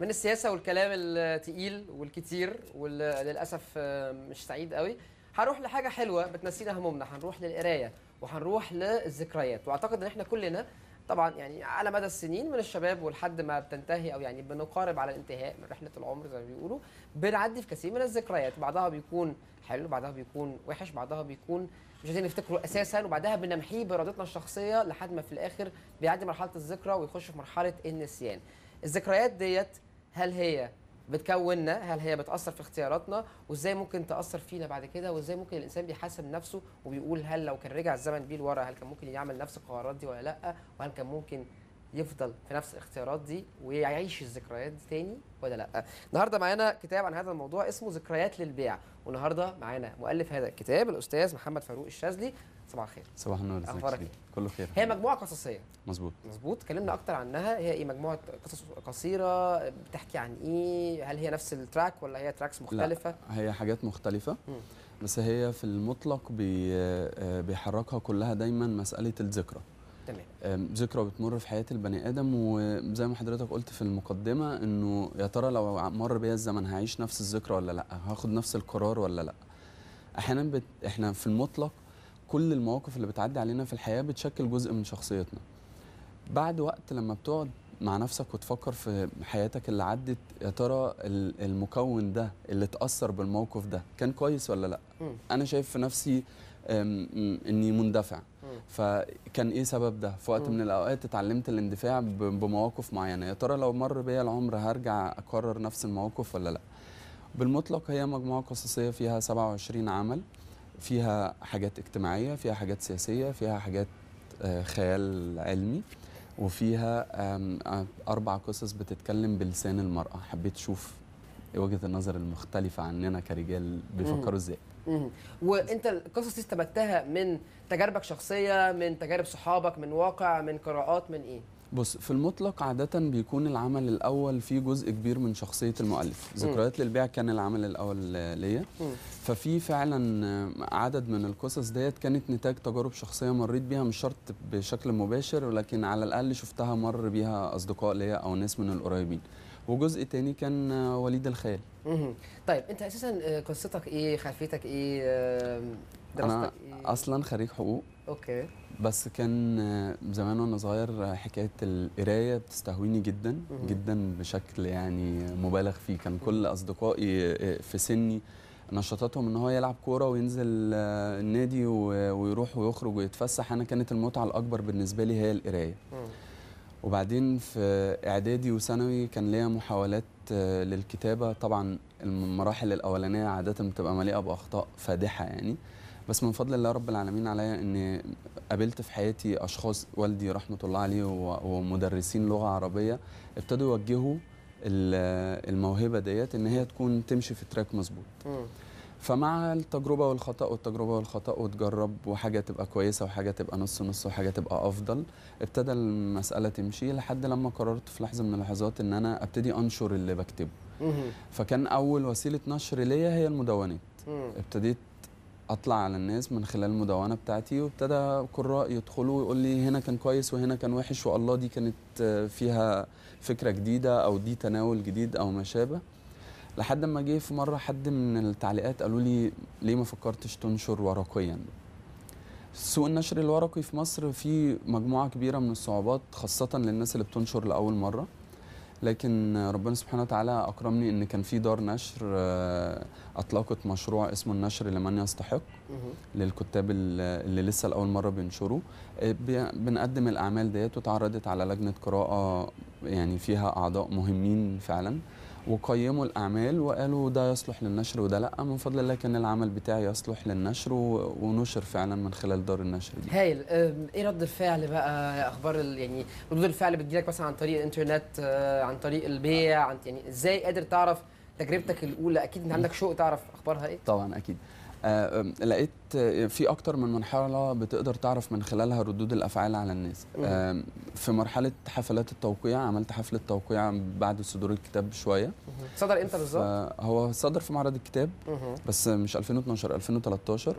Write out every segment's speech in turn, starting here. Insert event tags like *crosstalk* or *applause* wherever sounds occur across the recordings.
من السياسه والكلام التقيل والكتير وللاسف آه، مش سعيد قوي هروح لحاجه حلوه بتنسينا همومنا هنروح للقرايه وهنروح للذكريات واعتقد ان احنا كلنا طبعا يعني على مدى السنين من الشباب ولحد ما بتنتهي او يعني بنقارب على الانتهاء من رحله العمر زي ما بيقولوا بنعدي في كثير من الذكريات بعضها بيكون حلو بعضها بيكون وحش بعضها بيكون مش عايزين نفتكره اساسا وبعدها بنمحيه بارادتنا الشخصيه لحد ما في الاخر بيعدي مرحله الذكرى ويخش في مرحله النسيان الذكريات ديت هل هي بتكوننا هل هي بتاثر في اختياراتنا وازاي ممكن تاثر فينا بعد كده وازاي ممكن الانسان بيحاسب نفسه وبيقول هل لو كان رجع الزمن بيه لورا هل كان ممكن يعمل نفس القرارات دي ولا لا وهل كان ممكن يفضل في نفس الاختيارات دي ويعيش الذكريات دي تاني ولا لا النهارده معانا كتاب عن هذا الموضوع اسمه ذكريات للبيع والنهارده معانا مؤلف هذا الكتاب الاستاذ محمد فاروق الشاذلي صباح الخير صباح النور اخبارك إيه؟ كله خير هي مجموعه قصصيه مظبوط مظبوط كلمنا اكتر عنها هي ايه مجموعه قصص قصيره بتحكي عن ايه هل هي نفس التراك ولا هي تراكس مختلفه لا هي حاجات مختلفه م. بس هي في المطلق بي آه، بيحركها كلها دايما مساله الذكرى تمام ذكرى بتمر في حياه البني ادم وزي ما حضرتك قلت في المقدمه انه يا ترى لو مر بيا الزمن هعيش نفس الذكرى ولا لا هاخد نفس القرار ولا لا احيانا بت... احنا في المطلق كل المواقف اللي بتعدي علينا في الحياه بتشكل جزء من شخصيتنا بعد وقت لما بتقعد مع نفسك وتفكر في حياتك اللي عدت يا ترى المكون ده اللي اتأثر بالموقف ده كان كويس ولا لا م. انا شايف في نفسي اني مندفع م. فكان ايه سبب ده في وقت م. من الاوقات اتعلمت الاندفاع بمواقف معينه يا ترى لو مر بيا العمر هرجع اكرر نفس المواقف ولا لا بالمطلق هي مجموعه قصصيه فيها 27 عمل فيها حاجات اجتماعيه فيها حاجات سياسيه فيها حاجات آه، خيال علمي وفيها آه، اربع قصص بتتكلم بلسان المراه حبيت اشوف وجهه النظر المختلفه عننا كرجال بيفكروا ازاي وانت القصص دي استمدتها من تجاربك شخصيه من تجارب صحابك من واقع من قراءات من ايه بص في المطلق عادة بيكون العمل الأول فيه جزء كبير من شخصية المؤلف ذكريات للبيع كان العمل الأول ليا ففي فعلا عدد من القصص ديت كانت نتاج تجارب شخصية مريت بيها مش شرط بشكل مباشر ولكن على الأقل شفتها مر بيها أصدقاء ليا أو ناس من القريبين وجزء تاني كان وليد الخيال طيب انت اساسا آه، قصتك ايه خلفيتك ايه انا إيه؟ اصلا خريج حقوق اوكي بس كان زمان وانا صغير حكايه القرايه بتستهويني جدا مم. جدا بشكل يعني مبالغ فيه كان كل اصدقائي في سني نشاطاتهم ان هو يلعب كوره وينزل النادي ويروح ويخرج ويتفسح انا كانت المتعه الاكبر بالنسبه لي هي القرايه وبعدين في اعدادي وثانوي كان ليا محاولات للكتابه طبعا المراحل الاولانيه عاده بتبقى مليئه باخطاء فادحه يعني بس من فضل الله رب العالمين عليا ان قابلت في حياتي اشخاص والدي رحمه الله عليه ومدرسين لغه عربيه ابتدوا يوجهوا الموهبه ديت ان هي تكون تمشي في تراك مظبوط فمع التجربه والخطا والتجربه والخطا وتجرب وحاجه تبقى كويسه وحاجه تبقى نص نص وحاجه تبقى افضل ابتدى المساله تمشي لحد لما قررت في لحظه من اللحظات ان انا ابتدي انشر اللي بكتبه فكان اول وسيله نشر ليا هي المدونات ابتديت اطلع على الناس من خلال المدونه بتاعتي وابتدى قراء يدخلوا ويقول لي هنا كان كويس وهنا كان وحش والله دي كانت فيها فكره جديده او دي تناول جديد او ما شابه لحد ما جه في مره حد من التعليقات قالوا لي ليه ما فكرتش تنشر ورقيا سوق النشر الورقي في مصر فيه مجموعه كبيره من الصعوبات خاصه للناس اللي بتنشر لاول مره لكن ربنا سبحانه وتعالى اكرمني ان كان في دار نشر آه، اطلقت مشروع اسمه النشر لمن يستحق للكتاب اللي لسه لاول مره بينشروا آه، بنقدم الاعمال ديت واتعرضت على لجنه قراءه يعني فيها اعضاء مهمين فعلا وقيموا الاعمال وقالوا ده يصلح للنشر وده لا من فضل الله كان العمل بتاعي يصلح للنشر ونشر فعلا من خلال دار النشر دي هايل ايه رد الفعل بقى اخبار يعني ردود الفعل بتجيلك مثلا عن طريق الانترنت آه، عن طريق البيع عن يعني ازاي قادر تعرف تجربتك الاولى اكيد انت عندك شوق تعرف اخبارها ايه طبعا اكيد آه، لقيت الوقت في اكتر من مرحله بتقدر تعرف من خلالها ردود الافعال على الناس في مرحله حفلات التوقيع عملت حفله توقيع بعد صدور الكتاب بشويه صدر امتى بالظبط هو صدر في معرض الكتاب بس مش 2012 2013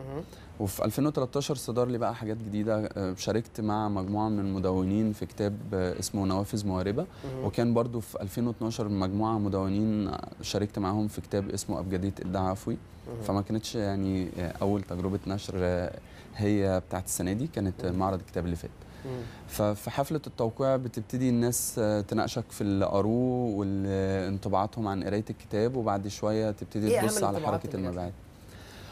وفي 2013 صدر لي بقى حاجات جديده آه، شاركت مع مجموعه من المدونين في كتاب آه، اسمه نوافذ مواربه وكان برضو في 2012 مجموعه مدونين آه، شاركت معاهم في كتاب اسمه ابجديه عفوي فما كانتش يعني اول تجربه حفله نشر آه، هي بتاعت السنه دي كانت معرض الكتاب اللي فات ففي حفله التوقيع بتبتدي الناس آه، تناقشك في اللي قروه وانطباعاتهم عن قرايه الكتاب وبعد شويه تبتدي إيه تبص على حركه المبيعات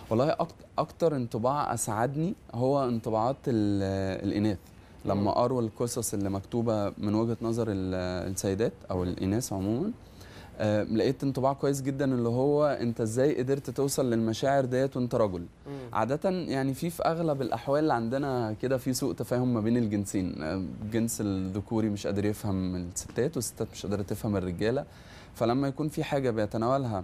والله اكتر انطباع اسعدني هو انطباعات الاناث لما قروا القصص اللي مكتوبه من وجهه نظر السيدات او الاناث عموما آه لقيت انطباع كويس جدا اللي هو انت ازاي قدرت توصل للمشاعر ديت وانت رجل مم. عاده يعني في في اغلب الاحوال عندنا كده في سوء تفاهم ما بين الجنسين الجنس الذكوري مش قادر يفهم الستات والستات مش قادره تفهم الرجاله فلما يكون في حاجه بيتناولها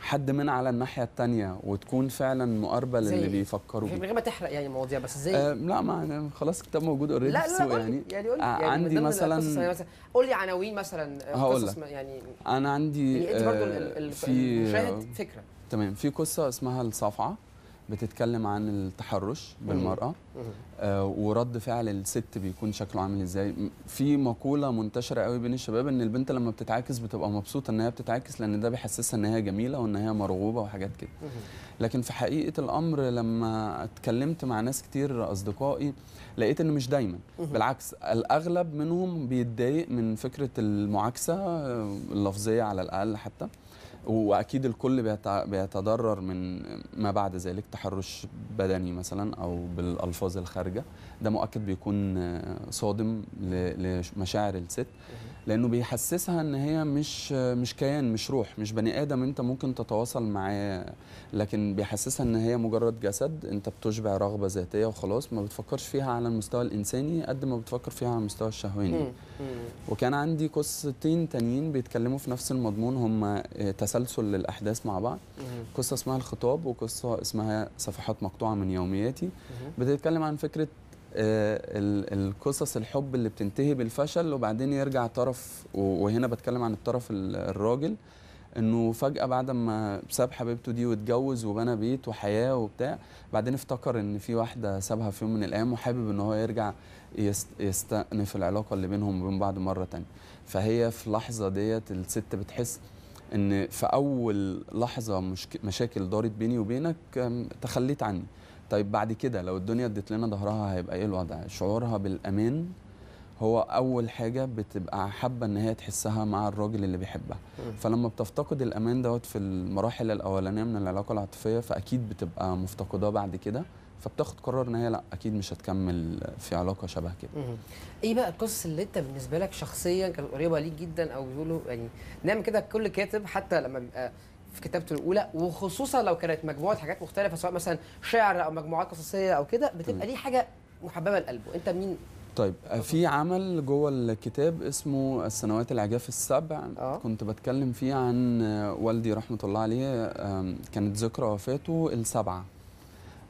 حد من على الناحيه الثانيه وتكون فعلا مقاربه للي إيه؟ بيفكروا بيه من غير ما تحرق يعني مواضيع بس ازاي آه لا ما خلاص الكتاب موجود اوريدي في السوق يعني, يعني, قولي آه، يعني عندي يعني مثلا قول لي عناوين مثلا آه، لك يعني انا عندي يعني انت برضه آه، في المشاهد فكره تمام في قصه اسمها الصفعه بتتكلم عن التحرش بالمرأة آه ورد فعل الست بيكون شكله عامل ازاي في مقولة منتشرة قوي بين الشباب ان البنت لما بتتعاكس بتبقى مبسوطة ان هي بتتعاكس لان ده بيحسسها ان هي جميلة وان هي مرغوبة وحاجات كده لكن في حقيقة الامر لما اتكلمت مع ناس كتير اصدقائي لقيت انه مش دايما بالعكس الاغلب منهم بيتضايق من فكرة المعاكسة آه، اللفظية على الاقل حتى واكيد الكل بيتضرر من ما بعد ذلك تحرش بدني مثلا او بالالفاظ الخارجه ده مؤكد بيكون صادم لمشاعر الست لانه بيحسسها ان هي مش مش كيان مش روح مش بني ادم انت ممكن تتواصل معاه لكن بيحسسها ان هي مجرد جسد انت بتشبع رغبه ذاتيه وخلاص ما بتفكرش فيها على المستوى الانساني قد ما بتفكر فيها على المستوى الشهواني وكان عندي قصتين تانيين بيتكلموا في نفس المضمون هم آه، تسلسل تسلسل للاحداث مع بعض قصه اسمها الخطاب وقصه اسمها صفحات مقطوعه من يومياتي بتتكلم عن فكره آه، القصص الحب اللي بتنتهي بالفشل وبعدين يرجع طرف وهنا بتكلم عن الطرف الراجل انه فجاه بعد ما ساب حبيبته دي واتجوز وبنى بيت وحياه وبتاع بعدين افتكر ان في واحده سابها في يوم من الايام وحابب ان هو يرجع يستأنف العلاقه اللي بينهم وبين بعض مره تانية فهي في اللحظه ديت الست بتحس ان في اول لحظه مشك... مشاكل دارت بيني وبينك تخليت عني طيب بعد كده لو الدنيا اديت لنا ظهرها هيبقى ايه الوضع شعورها بالامان هو اول حاجه بتبقى حابه ان هي تحسها مع الراجل اللي بيحبها فلما بتفتقد الامان دوت في المراحل الاولانيه من العلاقه العاطفيه فاكيد بتبقى مفتقداه بعد كده فبتاخد قرار ان هي لا اكيد مش هتكمل في علاقه شبه كده ايه بقى القصص اللي انت بالنسبه لك شخصيا كانت قريبه ليك جدا او بيقولوا يعني نعمل كده كل كاتب حتى لما بيبقى في كتابته الاولى وخصوصا لو كانت مجموعه حاجات مختلفه سواء مثلا شعر او مجموعات قصصيه او كده بتبقى ليه حاجه محببه لقلبه انت مين طيب آه، في عمل جوه الكتاب اسمه السنوات العجاف السبع أوه. كنت بتكلم فيه عن والدي رحمه الله عليه كانت ذكرى وفاته السبعه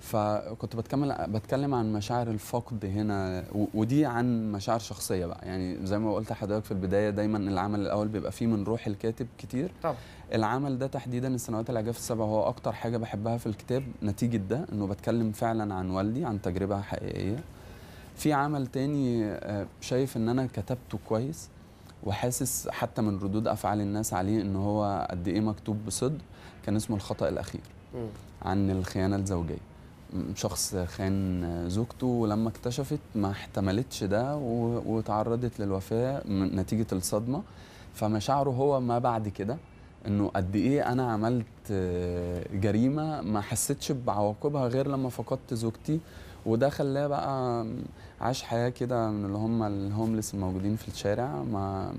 فكنت بتكمل بتكلم عن مشاعر الفقد هنا ودي عن مشاعر شخصيه بقى يعني زي ما قلت لحضرتك في البدايه دايما العمل الاول بيبقى فيه من روح الكاتب كتير طبعا العمل ده تحديدا السنوات العجاف السبع هو اكتر حاجه بحبها في الكتاب نتيجه ده انه بتكلم فعلا عن والدي عن تجربه حقيقيه في عمل تاني آه، شايف ان انا كتبته كويس وحاسس حتى من ردود افعال الناس عليه ان هو قد ايه مكتوب بصدق كان اسمه الخطا الاخير عن الخيانه الزوجيه شخص خان زوجته ولما اكتشفت ما احتملتش ده وتعرضت للوفاه نتيجه الصدمه فمشاعره هو ما بعد كده انه قد ايه انا عملت آه، جريمه ما حسيتش بعواقبها غير لما فقدت زوجتي وده خلاه بقى عاش حياه كده من اللي هم الهوملس الموجودين في الشارع ما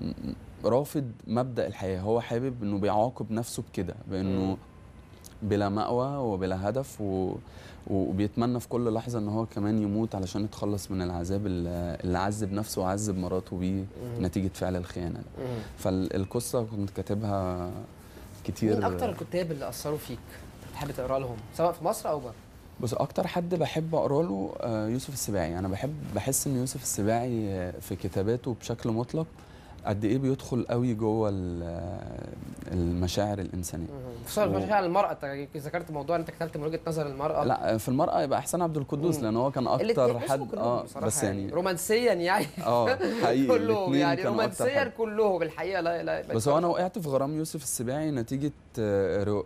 رافض مبدا الحياه هو حابب انه بيعاقب نفسه بكده بانه بلا مأوى وبلا هدف و... وبيتمنى في كل لحظه ان هو كمان يموت علشان يتخلص من العذاب اللي عذب نفسه وعذب مراته بيه نتيجه فعل الخيانه ده فالقصه كنت كاتبها كتير مين اكتر الكتاب اللي اثروا فيك تحب تقرا لهم سواء في مصر او بره بص اكتر حد بحب اقرا له آه، يوسف السباعي انا بحب بحس ان يوسف السباعي آه، في كتاباته بشكل مطلق قد ايه بيدخل قوي جوه آه، المشاعر الانسانيه خصوصا و... المشاعر المراه انت ذكرت موضوع انت كتبت من وجهه نظر المراه لا في المراه يبقى احسان عبد القدوس لان هو كان اكتر حد اه بس يعني, يعني, رومانسيا يعني اه حقيقي *laughs* كلهم يعني رومانسيا كلهم الحقيقه لا لا بس هو انا وقعت في غرام يوسف السباعي نتيجه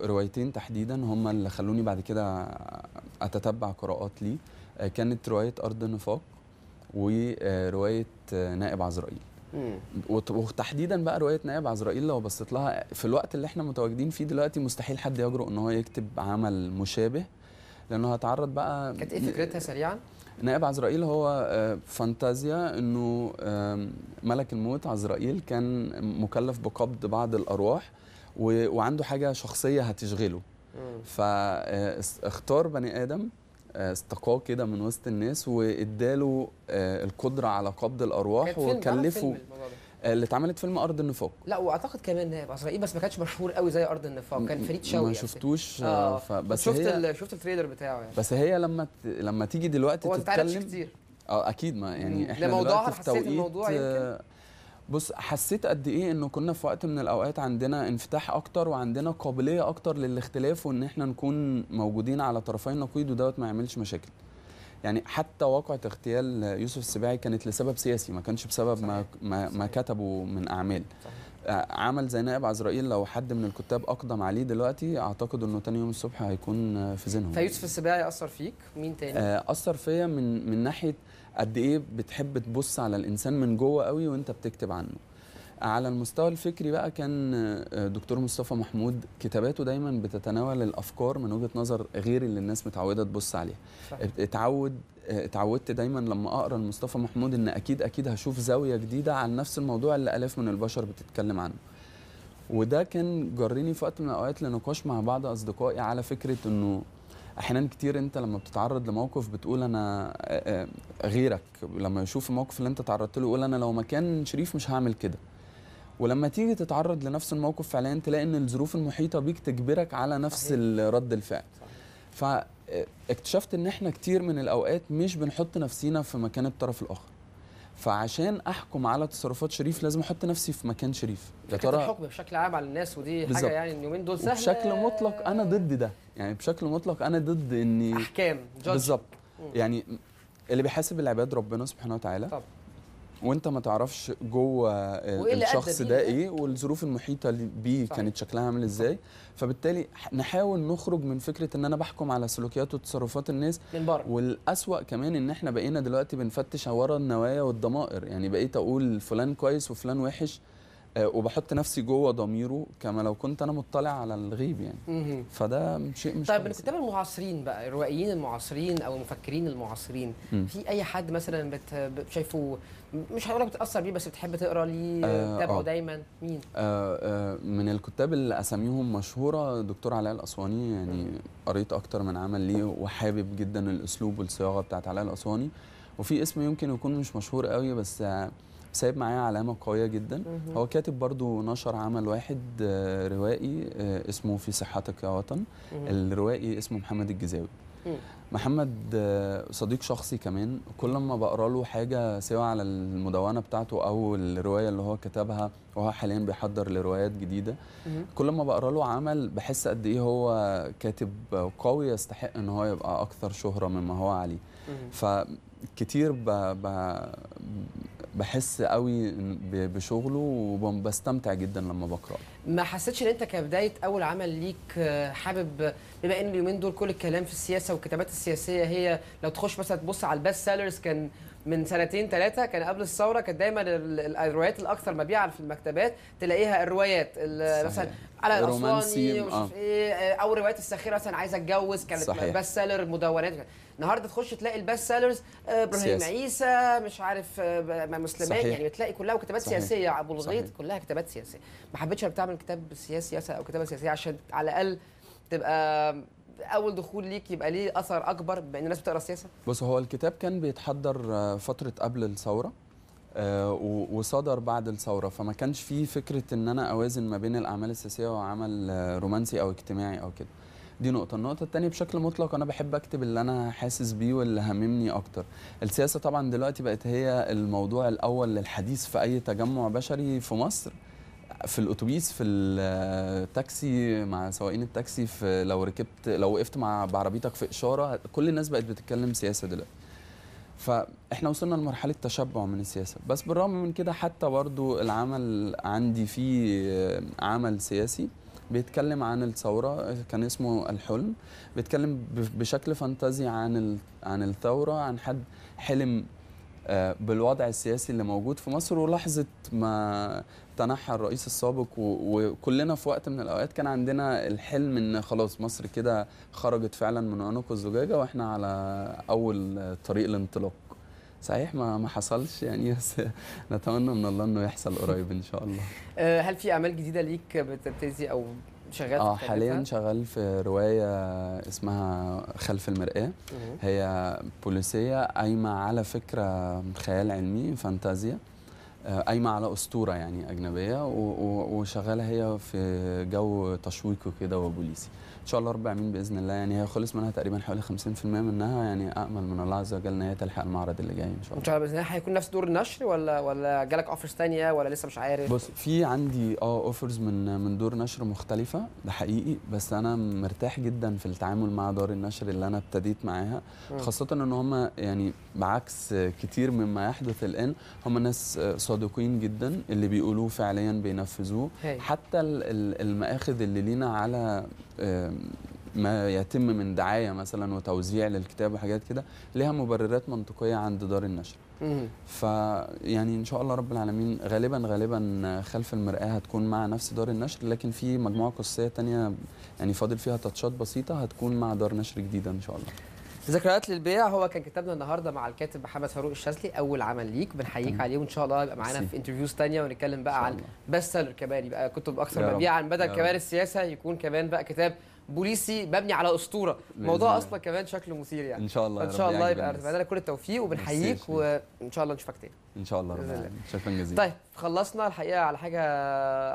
روايتين تحديدا هم اللي خلوني بعد كده اتتبع قراءات ليه آه، كانت روايه ارض النفاق وروايه آه، نائب عزرائيل وتحديدا بقى روايه نائب عزرائيل لو بصيت لها في الوقت اللي احنا متواجدين فيه دلوقتي مستحيل حد يجرؤ ان هو يكتب عمل مشابه لانه هتعرض بقى كانت ايه فكرتها سريعا؟ نائب عزرائيل هو آه، فانتازيا انه ملك الموت عزرائيل كان مكلف بقبض بعض الارواح وعنده حاجه شخصيه هتشغله فاختار بني ادم آه، استقاه كده من وسط الناس واداله آه، القدره على قبض الارواح وكلفه آه، اللي اتعملت فيلم ارض النفاق لا واعتقد كمان هيبقى اسرائيل بس ما كانش مشهور قوي زي ارض النفاق كان فريد شوقي ما شفتوش آه. بس شفت هي شفت التريلر بتاعه يعني بس هي لما ت... لما تيجي دلوقتي هو تتكلم كتير اه اكيد ما يعني احنا دلوقتي في توقيت الموضوع يمكن. بص حسيت قد ايه انه كنا في وقت من الاوقات عندنا انفتاح اكتر وعندنا قابليه اكتر للاختلاف وان احنا نكون موجودين على طرفي النقيض ودوت ما يعملش مشاكل يعني حتى واقعة اغتيال يوسف السباعي كانت لسبب سياسي ما كانش بسبب صحيح. ما, ما, ما كتبه من أعمال صحيح. عمل زي نائب عزرائيل لو حد من الكتاب اقدم عليه دلوقتي اعتقد انه تاني يوم الصبح هيكون في ذهنهم فيوسف السباعي اثر فيك مين تاني آه، اثر فيا من من ناحيه قد ايه بتحب تبص على الانسان من جوه قوي وانت بتكتب عنه على المستوى الفكري بقى كان آه، دكتور مصطفى محمود كتاباته دايما بتتناول الافكار من وجهه نظر غير اللي الناس متعوده تبص عليها اتعود اتعودت دايما لما اقرا لمصطفى محمود ان اكيد اكيد هشوف زاويه جديده عن نفس الموضوع اللي الاف من البشر بتتكلم عنه وده كان جرني في وقت من الاوقات لنقاش مع بعض اصدقائي على فكره انه احيانا كتير انت لما بتتعرض لموقف بتقول انا غيرك لما يشوف الموقف اللي انت تعرضت له يقول انا لو مكان شريف مش هعمل كده ولما تيجي تتعرض لنفس الموقف فعليا تلاقي ان الظروف المحيطه بيك تجبرك على نفس رد الفعل صح. اكتشفت ان احنا كتير من الاوقات مش بنحط نفسينا في مكان الطرف الاخر فعشان احكم على تصرفات شريف لازم احط نفسي في مكان شريف يا ترى الحكم بشكل عام على الناس ودي بالزبط. حاجه يعني اليومين دول سهله بشكل مطلق انا ضد ده يعني بشكل مطلق انا ضد اني احكام بالظبط يعني اللي بيحاسب العباد ربنا سبحانه وتعالى طب. وانت ما تعرفش جوه آه، الشخص ده ايه والظروف المحيطه بيه كانت شكلها عامل ازاي فبالتالي نحاول نخرج من فكره ان انا بحكم على سلوكيات وتصرفات الناس من بره والاسوا كمان ان احنا بقينا دلوقتي بنفتش ورا النوايا والضمائر يعني بقيت اقول فلان كويس وفلان وحش آه، وبحط نفسي جوه ضميره كما لو كنت انا مطلع على الغيب يعني فده شيء مش طيب الكتاب المعاصرين بقى الروائيين المعاصرين او المفكرين المعاصرين في اي حد مثلا بت... شايفه مش هقول لك بتاثر بيه بس بتحب تقرا ليه آه، تتابعه آه دايما مين آه آه من الكتاب اللي اساميهم مشهوره دكتور علاء الاسواني يعني قريت اكتر من عمل ليه وحابب جدا الاسلوب والصياغه بتاعت علاء الاسواني وفي اسم يمكن يكون مش مشهور قوي بس آه سايب معايا علامه قويه جدا هو كاتب برضو نشر عمل واحد آه، روائي آه، اسمه في صحتك يا وطن الروائي اسمه محمد الجزاوي محمد آه، صديق شخصي كمان كل ما بقرا له حاجه سواء على المدونه بتاعته او الروايه اللي هو كتبها وهو حاليا بيحضر لروايات جديده كل ما بقرا له عمل بحس قد ايه هو كاتب قوي يستحق ان هو يبقى اكثر شهره مما هو عليه فكتير ب... ب... بحس قوي بشغله وبستمتع جدا لما بقراه ما حسيتش ان انت كبدايه اول عمل ليك حابب بما ان اليومين دول كل الكلام في السياسه والكتابات السياسيه هي لو تخش مثلا تبص على البيست سيلرز كان من سنتين ثلاثه كان قبل الثوره كانت دايما الروايات الاكثر مبيعا في المكتبات تلاقيها الروايات مثلا على الاسواني آه. ومش ايه آه، او الروايات الساخره مثلا عايزه اتجوز كانت بس سيلر مدونات النهارده تخش تلاقي البست سيلرز آه، ابراهيم عيسى مش عارف مسلمان صحيح. يعني تلاقي كلها كتابات صحيح. سياسيه ابو الغيط كلها كتابات سياسيه ما حبيتش بتعمل كتاب سياسي او كتابه سياسيه عشان على الاقل تبقى اول دخول ليك يبقى ليه اثر اكبر بان الناس بتقرا السياسه بص هو الكتاب كان بيتحضر آه، فتره قبل الثوره آه، وصدر بعد الثوره فما كانش فيه فكره ان انا اوازن ما بين الاعمال السياسيه وعمل آه، رومانسي او اجتماعي او كده دي نقطة، النقطة التانية بشكل مطلق أنا بحب أكتب اللي أنا حاسس بيه واللي هممني أكتر. السياسة طبعا دلوقتي بقت هي الموضوع الأول للحديث في أي تجمع بشري في مصر في الاتوبيس في التاكسي مع سواقين التاكسي في لو ركبت لو وقفت مع بعربيتك في اشاره كل الناس بقت بتتكلم سياسه دلوقتي فاحنا وصلنا لمرحله تشبع من السياسه بس بالرغم من كده حتى برضو العمل عندي في عمل سياسي بيتكلم عن الثوره كان اسمه الحلم بيتكلم بشكل فانتازي عن عن الثوره عن حد حلم آه، بالوضع السياسي اللي موجود في مصر ولحظه ما تنحى الرئيس السابق وكلنا في وقت من الاوقات كان عندنا الحلم ان خلاص مصر كده خرجت فعلا من عنق الزجاجه واحنا على اول طريق الانطلاق صحيح ما ما حصلش يعني بس نتمنى من الله انه يحصل قريب ان شاء الله *laughs* آه، هل في اعمال جديده ليك بتبتدي او شغال اه حاليا شغال في روايه اسمها خلف المرآه هي بوليسيه قايمه على فكره خيال علمي فانتازيا آه، قايمه على اسطوره يعني اجنبيه وشغاله هي في جو تشويقي كده وبوليسي ان شاء الله ربع مين باذن الله يعني هي خلص منها تقريبا حوالي 50% منها يعني امل من الله عز وجل ان هي تلحق المعرض اللي جاي ان شاء الله ان شاء الله باذن الله هيكون نفس دور النشر ولا ولا جالك اوفرز ثانيه ولا لسه مش عارف بص في عندي اه اوفرز من من دور نشر مختلفه ده حقيقي بس انا مرتاح جدا في التعامل مع دار النشر اللي انا ابتديت معاها خاصه ان هم يعني بعكس كتير مما يحدث الان هم ناس آه، صادقين جدا اللي بيقولوه فعليا بينفذوه هي. حتى المآخذ اللي لينا على ما يتم من دعايه مثلا وتوزيع للكتاب وحاجات كده ليها مبررات منطقيه عند دار النشر فيعني ان شاء الله رب العالمين غالبا غالبا خلف المرآة هتكون مع نفس دار النشر لكن في مجموعه قصصيه تانية يعني فاضل فيها تاتشات بسيطه هتكون مع دار نشر جديده ان شاء الله ذكريات للبيع هو كان كتابنا النهارده مع الكاتب محمد فاروق الشاذلي اول عمل ليك بنحييك عليه وان شاء الله يبقى معانا في انترفيوز ثانيه ونتكلم بقى عن بيست سيلر كمان يبقى كتب اكثر مبيعا بدل كمان السياسه يكون كمان بقى كتاب بوليسي مبني على اسطوره الموضوع اصلا كمان شكله مثير يعني ان شاء الله ان شاء الله يبقى نتمنى لك كل التوفيق وبنحييك وان شاء الله نشوفك تاني ان شاء الله ربنا شكرا جزيلا طيب خلصنا الحقيقه على حاجه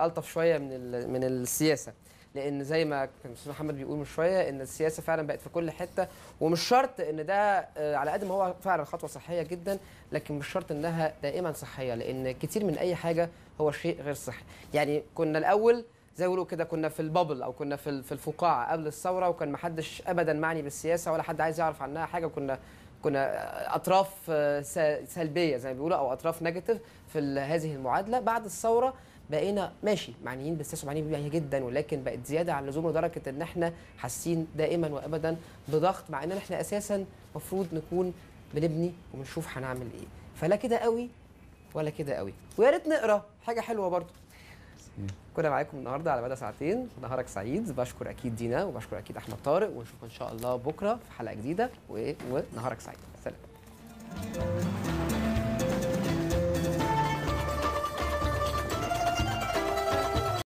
الطف شويه من من السياسه لان زي ما كان الاستاذ محمد بيقول من شويه ان السياسه فعلا بقت في كل حته ومش شرط ان ده آه، على قد ما هو فعلا خطوه صحيه جدا لكن مش شرط انها دائما صحيه لان كتير من اي حاجه هو شيء غير صحي يعني كنا الاول زي ما بيقولوا كده كنا في البابل او كنا في في الفقاعه قبل الثوره وكان محدش ابدا معني بالسياسه ولا حد عايز يعرف عنها حاجه كنا كنا اطراف آه، سلبيه زي ما بيقولوا او اطراف نيجاتيف في هذه المعادله بعد الثوره بقينا ماشي معنيين بالسياسه معنيين بيها جدا ولكن بقت زياده عن اللزوم لدرجه ان احنا حاسين دائما وابدا بضغط مع ان احنا اساسا المفروض نكون بنبني وبنشوف هنعمل ايه فلا كده قوي ولا كده قوي ويا ريت نقرا حاجه حلوه برضه كنا معاكم النهارده على مدى ساعتين نهارك سعيد بشكر اكيد دينا وبشكر اكيد احمد طارق ونشوفكم ان شاء الله بكره في حلقه جديده ونهارك سعيد سلام